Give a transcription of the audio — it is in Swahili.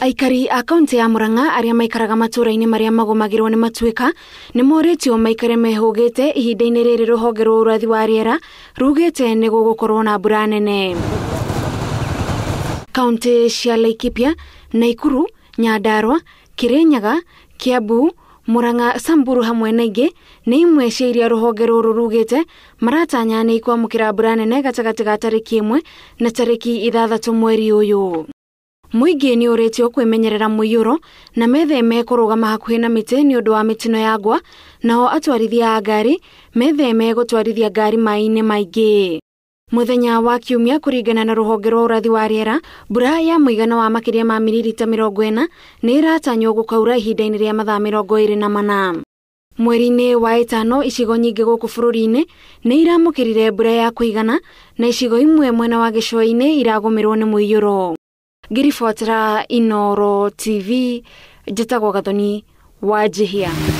aikari a kaunti ya muranga aria maikaraga matura-inĩ marĩa magũmagĩrwo nĩ matuĩka nĩ morĩtio maikare mehũgĩte ihinda-inĩ rĩrĩ rũhonge rwa ũrathi wa rĩera rugĩte nĩ gũgũkorwo na mbura nene kaunti cia laikipia naikuru nyandarwa kirinyaga kiambu muranga samburu hamwe na ingĩ nĩ imwe cia iria rũhonge rũrũ rugĩte maratanya nĩ ikwamũkĩra mbura nene gatagatĩ ga tarĩki ĩmwe na tarĩki ithathatũ mweri ũyũ mũingĩ nĩ ũrĩtio kwĩmenyerera mũiyũro na metheme kũrũgama hakuhĩ na mĩtĩ nĩ ũndũ wa mĩtino ya ngwa nao atwarithia a ngari metheme gũtwarithia ngari maĩ-inĩ maingĩ mũthenya wa kiumia kũringana na rũhonge rwa ũrathi wa rĩera mbura ya mũigana wa makĩria ma miririta mĩrongo ĩna nĩ ĩratanywo gũkaura ihinda-inĩ rĩa mathaa mĩrongo ĩrĩ na mana mweri-inĩ wa ĩtano icigo nyingĩ gũkũ bũrũri-inĩ nĩ iramũkĩrire mbura ya kũigana na icigo imwe mwena wa gĩcũa-inĩ iragũmĩrũo nĩ mũiyũro ngĩribotera inoro tv tagwo gathoni wa njĩhia